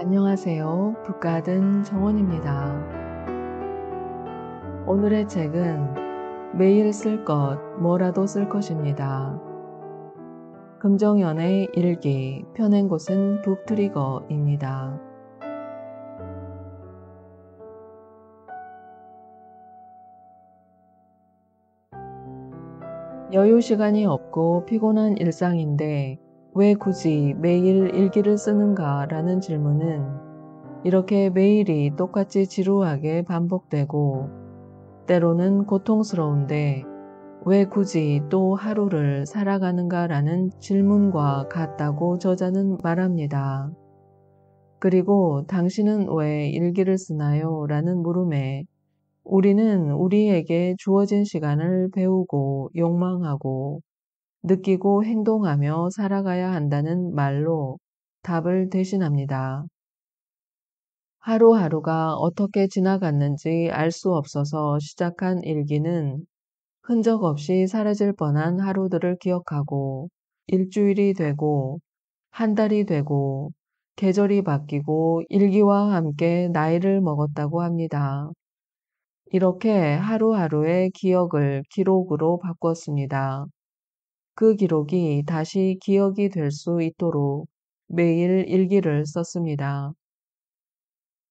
안녕하세요. 북가든 정원입니다. 오늘의 책은 매일 쓸 것, 뭐라도 쓸 것입니다. 금정연의 일기, 펴낸 곳은 북트리거입니다. 여유 시간이 없고 피곤한 일상인데 왜 굳이 매일 일기를 쓰는가 라는 질문은 이렇게 매일이 똑같이 지루하게 반복되고 때로는 고통스러운데 왜 굳이 또 하루를 살아가는가 라는 질문과 같다고 저자는 말합니다. 그리고 당신은 왜 일기를 쓰나요? 라는 물음에 우리는 우리에게 주어진 시간을 배우고 욕망하고 느끼고 행동하며 살아가야 한다는 말로 답을 대신합니다. 하루하루가 어떻게 지나갔는지 알 수 없어서 시작한 일기는 흔적 없이 사라질 뻔한 하루들을 기억하고 일주일이 되고 한 달이 되고 계절이 바뀌고 일기와 함께 나이를 먹었다고 합니다. 이렇게 하루하루의 기억을 기록으로 바꿨습니다. 그 기록이 다시 기억이 될 수 있도록 매일 일기를 썼습니다.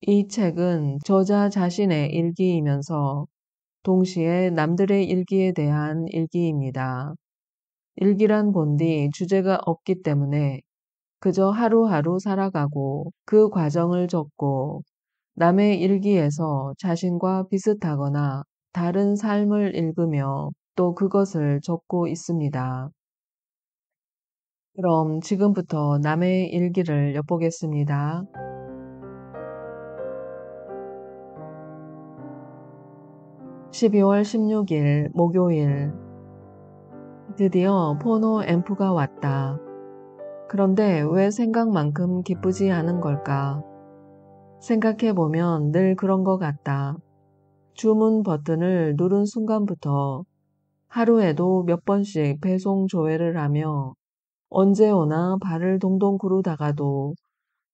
이 책은 저자 자신의 일기이면서 동시에 남들의 일기에 대한 일기입니다. 일기란 본디 주제가 없기 때문에 그저 하루하루 살아가고 그 과정을 적고 남의 일기에서 자신과 비슷하거나 다른 삶을 읽으며 또 그것을 적고 있습니다. 그럼 지금부터 남의 일기를 엿보겠습니다. (12월 16일) 목요일 드디어 포노 앰프가 왔다. 그런데 왜 생각만큼 기쁘지 않은 걸까? 생각해보면 늘 그런 것 같다. 주문 버튼을 누른 순간부터 하루에도 몇 번씩 배송 조회를 하며 언제 오나 발을 동동 구르다가도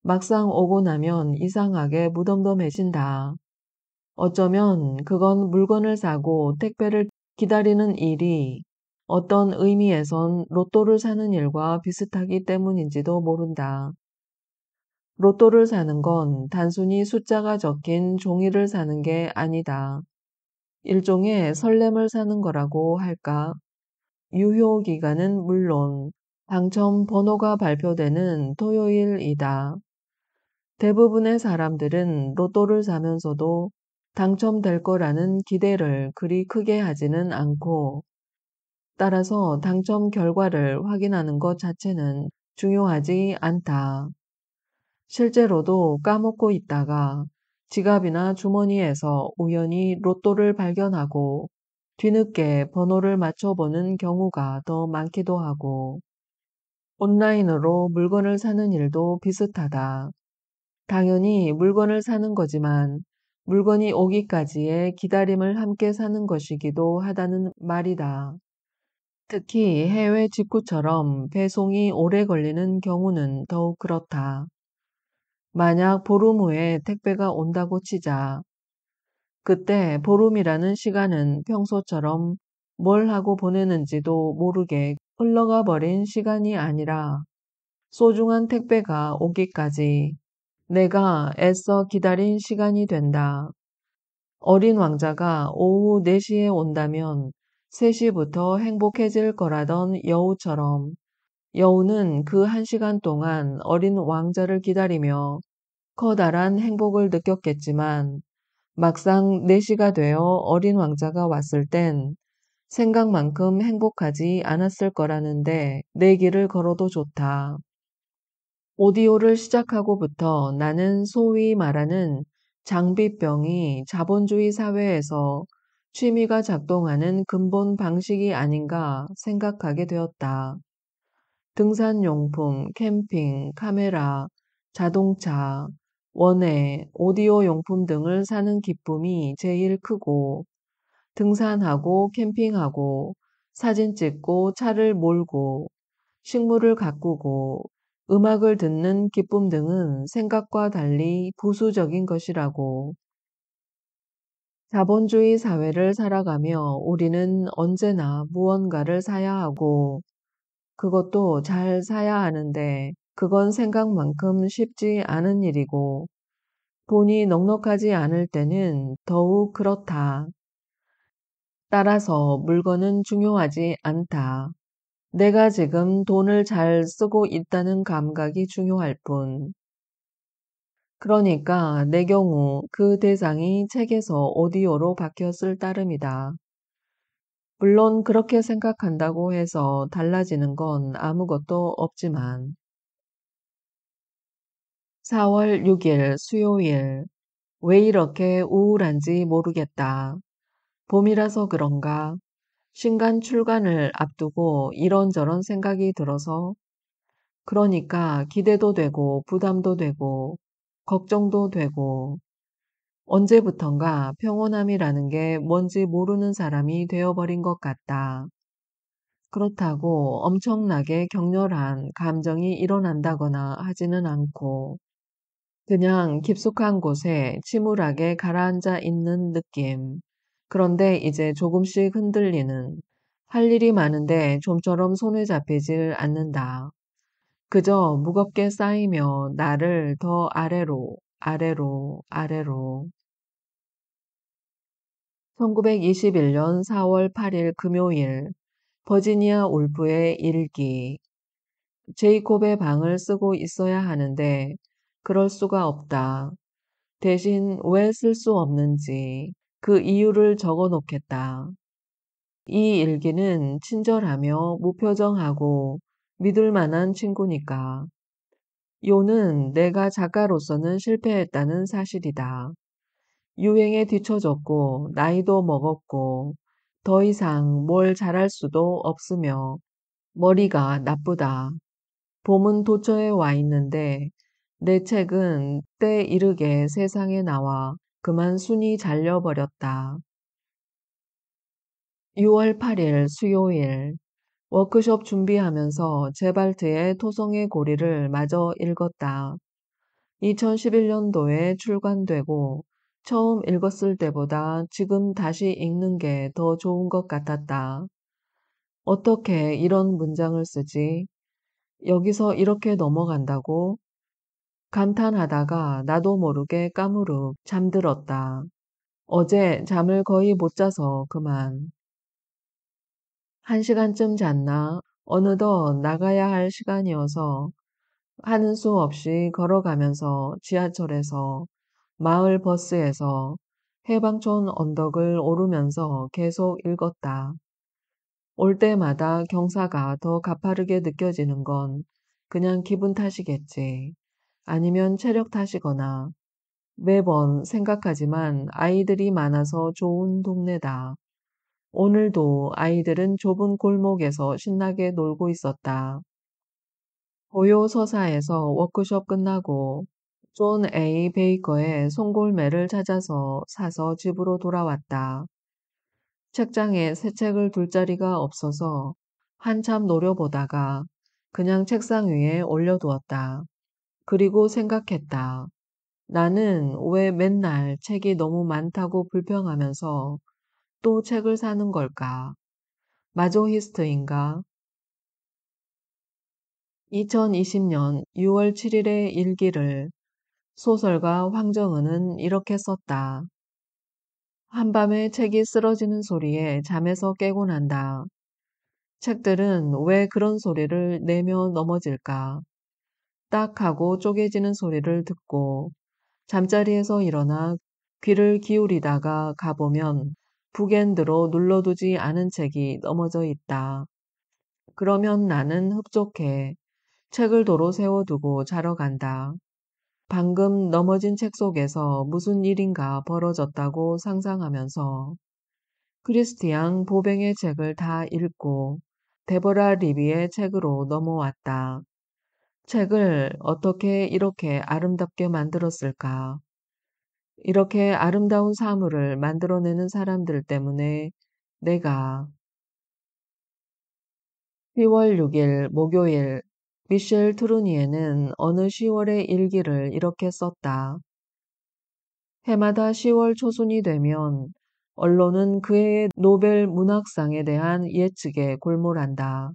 막상 오고 나면 이상하게 무덤덤해진다. 어쩌면 그건 물건을 사고 택배를 기다리는 일이 어떤 의미에선 로또를 사는 일과 비슷하기 때문인지도 모른다. 로또를 사는 건 단순히 숫자가 적힌 종이를 사는 게 아니다. 일종의 설렘을 사는 거라고 할까? 유효 기간은 물론 당첨 번호가 발표되는 토요일이다. 대부분의 사람들은 로또를 사면서도 당첨될 거라는 기대를 그리 크게 하지는 않고 따라서 당첨 결과를 확인하는 것 자체는 중요하지 않다. 실제로도 까먹고 있다가 지갑이나 주머니에서 우연히 로또를 발견하고 뒤늦게 번호를 맞춰보는 경우가 더 많기도 하고 온라인으로 물건을 사는 일도 비슷하다. 당연히 물건을 사는 거지만 물건이 오기까지의 기다림을 함께 사는 것이기도 하다는 말이다. 특히 해외 직구처럼 배송이 오래 걸리는 경우는 더욱 그렇다. 만약 보름 후에 택배가 온다고 치자. 그때 보름이라는 시간은 평소처럼 뭘 하고 보내는지도 모르게 흘러가 버린 시간이 아니라 소중한 택배가 오기까지 내가 애써 기다린 시간이 된다. 어린 왕자가 오후 4시에 온다면 3시부터 행복해질 거라던 여우처럼 여우는 그 한 시간 동안 어린 왕자를 기다리며 커다란 행복을 느꼈겠지만 막상 4시가 되어 어린 왕자가 왔을 땐 생각만큼 행복하지 않았을 거라는데 내 길을 걸어도 좋다. 오디오를 시작하고부터 나는 소위 말하는 장비병이 자본주의 사회에서 취미가 작동하는 근본 방식이 아닌가 생각하게 되었다. 등산용품, 캠핑, 카메라, 자동차, 원예, 오디오 용품 등을 사는 기쁨이 제일 크고 등산하고 캠핑하고 사진 찍고 차를 몰고 식물을 가꾸고 음악을 듣는 기쁨 등은 생각과 달리 부수적인 것이라고. 자본주의 사회를 살아가며 우리는 언제나 무언가를 사야 하고 그것도 잘 사야 하는데 그건 생각만큼 쉽지 않은 일이고 돈이 넉넉하지 않을 때는 더욱 그렇다. 따라서 물건은 중요하지 않다. 내가 지금 돈을 잘 쓰고 있다는 감각이 중요할 뿐. 그러니까 내 경우 그 대상이 책에서 오디오로 바뀌었을 따름이다. 물론 그렇게 생각한다고 해서 달라지는 건 아무것도 없지만. 4월 6일 수요일. 왜 이렇게 우울한지 모르겠다. 봄이라서 그런가 신간 출간을 앞두고 이런저런 생각이 들어서 그러니까 기대도 되고 부담도 되고 걱정도 되고 언제부턴가 평온함이라는 게 뭔지 모르는 사람이 되어버린 것 같다. 그렇다고 엄청나게 격렬한 감정이 일어난다거나 하지는 않고 그냥 깊숙한 곳에 침울하게 가라앉아 있는 느낌. 그런데 이제 조금씩 흔들리는 할 일이 많은데 좀처럼 손에 잡히질 않는다. 그저 무겁게 쌓이며 나를 더 아래로, 아래로, 아래로. 1921년 4월 8일 금요일 버지니아 울프의 일기 제이콥의 방을 쓰고 있어야 하는데 그럴 수가 없다. 대신 왜 쓸 수 없는지 그 이유를 적어 놓겠다. 이 일기는 친절하며 무표정하고 믿을 만한 친구니까. 요는 내가 작가로서는 실패했다는 사실이다. 유행에 뒤처졌고 나이도 먹었고 더 이상 뭘 잘할 수도 없으며 머리가 나쁘다. 봄은 도처에 와 있는데 내 책은 때 이르게 세상에 나와 그만 순이 잘려버렸다. 6월 8일 수요일 워크숍 준비하면서 제발트의 토성의 고리를 마저 읽었다. 2011년도에 출간되고 처음 읽었을 때보다 지금 다시 읽는 게 더 좋은 것 같았다. 어떻게 이런 문장을 쓰지? 여기서 이렇게 넘어간다고? 감탄하다가 나도 모르게 까무룩 잠들었다. 어제 잠을 거의 못 자서 그만. 한 시간쯤 잤나? 어느덧 나가야 할 시간이어서 하는 수 없이 걸어가면서 지하철에서 마을 버스에서 해방촌 언덕을 오르면서 계속 읽었다. 올 때마다 경사가 더 가파르게 느껴지는 건 그냥 기분 탓이겠지. 아니면 체력 탓이거나 매번 생각하지만 아이들이 많아서 좋은 동네다. 오늘도 아이들은 좁은 골목에서 신나게 놀고 있었다. 보요서사에서 워크숍 끝나고 존 A. 베이커의 송골매를 찾아서 사서 집으로 돌아왔다. 책장에 새 책을 둘 자리가 없어서 한참 노려보다가 그냥 책상 위에 올려두었다. 그리고 생각했다. 나는 왜 맨날 책이 너무 많다고 불평하면서 또 책을 사는 걸까? 마조히스트인가? 2020년 6월 7일의 일기를 소설가 황정은은 이렇게 썼다. 한밤에 책이 쓰러지는 소리에 잠에서 깨고 난다. 책들은 왜 그런 소리를 내며 넘어질까? 딱 하고 쪼개지는 소리를 듣고 잠자리에서 일어나 귀를 기울이다가 가보면 북엔드로 눌러두지 않은 책이 넘어져 있다. 그러면 나는 흡족해. 책을 도로 세워두고 자러 간다. 방금 넘어진 책 속에서 무슨 일인가 벌어졌다고 상상하면서 크리스티앙 보뱅의 책을 다 읽고 데버라 리비의 책으로 넘어왔다. 책을 어떻게 이렇게 아름답게 만들었을까? 이렇게 아름다운 사물을 만들어내는 사람들 때문에 내가 10월 6일 목요일 미셸 트루니에는 어느 10월의 일기를 이렇게 썼다. 해마다 10월 초순이 되면 언론은 그의 노벨 문학상에 대한 예측에 골몰한다.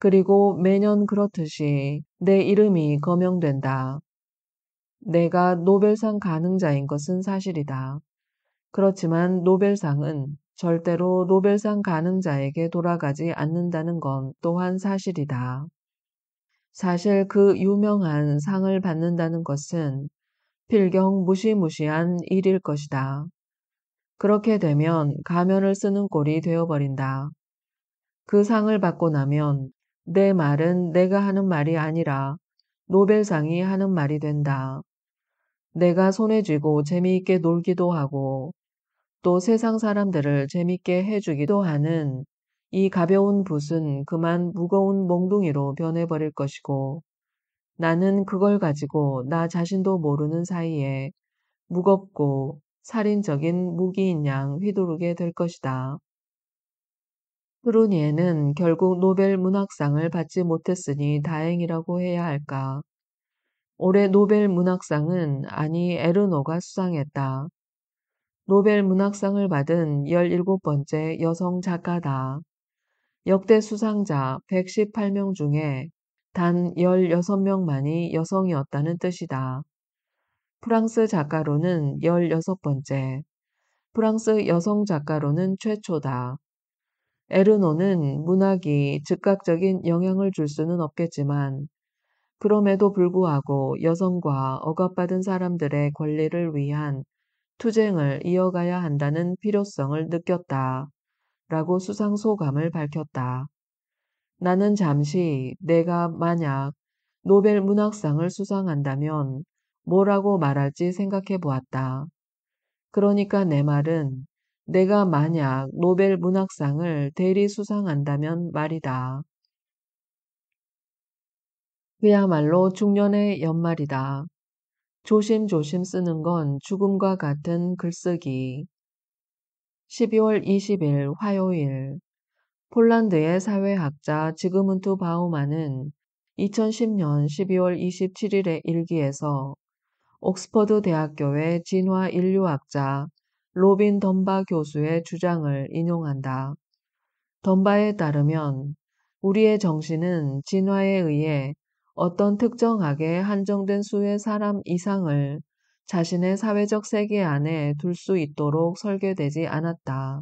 그리고 매년 그렇듯이 내 이름이 거명된다. 내가 노벨상 가능자인 것은 사실이다. 그렇지만 노벨상은 절대로 노벨상 가능자에게 돌아가지 않는다는 건 또한 사실이다. 사실 그 유명한 상을 받는다는 것은 필경 무시무시한 일일 것이다. 그렇게 되면 가면을 쓰는 꼴이 되어버린다. 그 상을 받고 나면 내 말은 내가 하는 말이 아니라 노벨상이 하는 말이 된다. 내가 손에 쥐고 재미있게 놀기도 하고 또 세상 사람들을 재미있게 해주기도 하는 이 가벼운 붓은 그만 무거운 몽둥이로 변해버릴 것이고 나는 그걸 가지고 나 자신도 모르는 사이에 무겁고 살인적인 무기인 양 휘두르게 될 것이다. 프루니에는 결국 노벨 문학상을 받지 못했으니 다행이라고 해야 할까. 올해 노벨 문학상은 아니 에르노가 수상했다. 노벨 문학상을 받은 17번째 여성 작가다. 역대 수상자 118명 중에 단 16명만이 여성이었다는 뜻이다. 프랑스 작가로는 16번째, 프랑스 여성 작가로는 최초다. 에르노는 문학이 즉각적인 영향을 줄 수는 없겠지만 그럼에도 불구하고 여성과 억압받은 사람들의 권리를 위한 투쟁을 이어가야 한다는 필요성을 느꼈다. 라고 수상 소감을 밝혔다. 나는 잠시 내가 만약 노벨 문학상을 수상한다면 뭐라고 말할지 생각해 보았다. 그러니까 내 말은 내가 만약 노벨 문학상을 대리 수상한다면 말이다. 그야말로 중년의 연말이다. 조심조심 쓰는 건 죽음과 같은 글쓰기. 12월 20일 화요일 폴란드의 사회학자 지그문트 바우만은 2010년 12월 27일의 일기에서 옥스퍼드 대학교의 진화 인류학자 로빈 덤바 교수의 주장을 인용한다. 덤바에 따르면 우리의 정신은 진화에 의해 어떤 특정하게 한정된 수의 사람 이상을 자신의 사회적 세계 안에 둘 수 있도록 설계되지 않았다.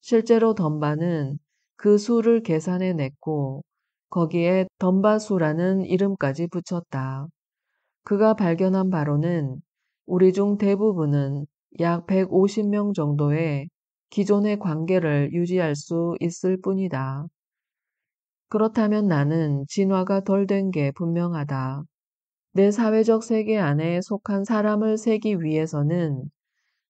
실제로 덤바는 그 수를 계산해 냈고 거기에 덤바수라는 이름까지 붙였다. 그가 발견한 바로는 우리 중 대부분은 약 150명 정도의 기존의 관계를 유지할 수 있을 뿐이다. 그렇다면 나는 진화가 덜 된 게 분명하다. 내 사회적 세계 안에 속한 사람을 세기 위해서는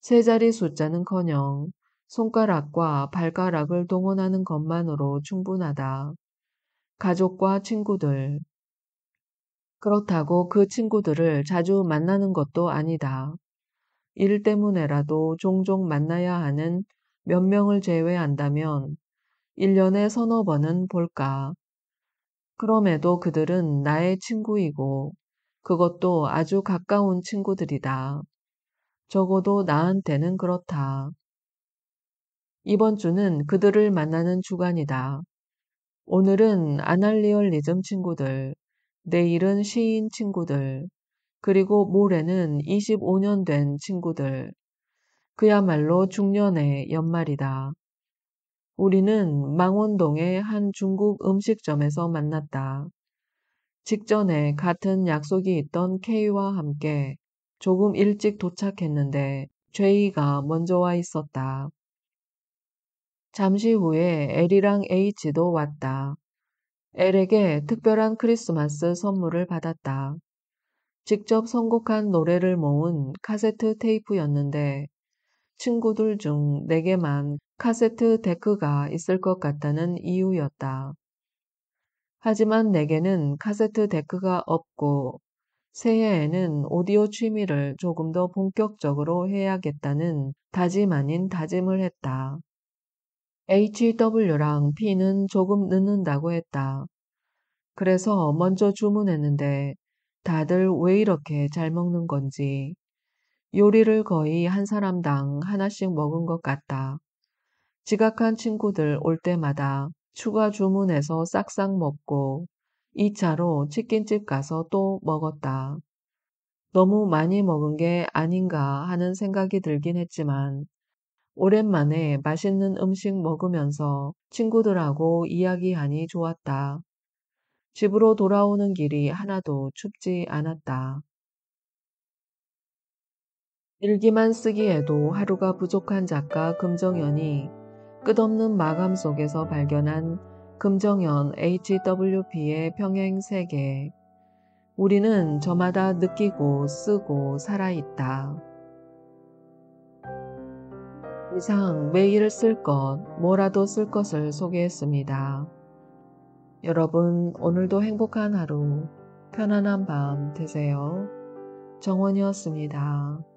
세 자리 숫자는 커녕 손가락과 발가락을 동원하는 것만으로 충분하다. 가족과 친구들. 그렇다고 그 친구들을 자주 만나는 것도 아니다. 일 때문에라도 종종 만나야 하는 몇 명을 제외한다면 1년에 서너 번은 볼까. 그럼에도 그들은 나의 친구이고 그것도 아주 가까운 친구들이다. 적어도 나한테는 그렇다. 이번 주는 그들을 만나는 주간이다. 오늘은 아날리얼리즘 친구들, 내일은 시인 친구들, 그리고 모레는 25년 된 친구들. 그야말로 중년의 연말이다. 우리는 망원동의 한 중국 음식점에서 만났다. 직전에 같은 약속이 있던 K와 함께 조금 일찍 도착했는데 제이가 먼저 와 있었다. 잠시 후에 L이랑 H도 왔다. L에게 특별한 크리스마스 선물을 받았다. 직접 선곡한 노래를 모은 카세트 테이프였는데 친구들 중 4개만 카세트 데크가 있을 것 같다는 이유였다. 하지만 4개는 카세트 데크가 없고 새해에는 오디오 취미를 조금 더 본격적으로 해야겠다는 다짐 아닌 다짐을 했다. HW랑 P는 조금 늦는다고 했다. 그래서 먼저 주문했는데 다들 왜 이렇게 잘 먹는 건지. 요리를 거의 한 사람당 하나씩 먹은 것 같다. 지각한 친구들 올 때마다 추가 주문해서 싹싹 먹고 2차로 치킨집 가서 또 먹었다. 너무 많이 먹은 게 아닌가 하는 생각이 들긴 했지만 오랜만에 맛있는 음식 먹으면서 친구들하고 이야기하니 좋았다. 집으로 돌아오는 길이 하나도 춥지 않았다. 일기만 쓰기에도 하루가 부족한 작가 금정연이 끝없는 마감 속에서 발견한 금정연 HWP의 평행 세계. 우리는 저마다 느끼고 쓰고 살아있다. 이상 매일 쓸 것, 뭐라도 쓸 것을 소개했습니다. 여러분 오늘도 음. 행복한 하루, 편안한 밤 되세요. 정원이었습니다.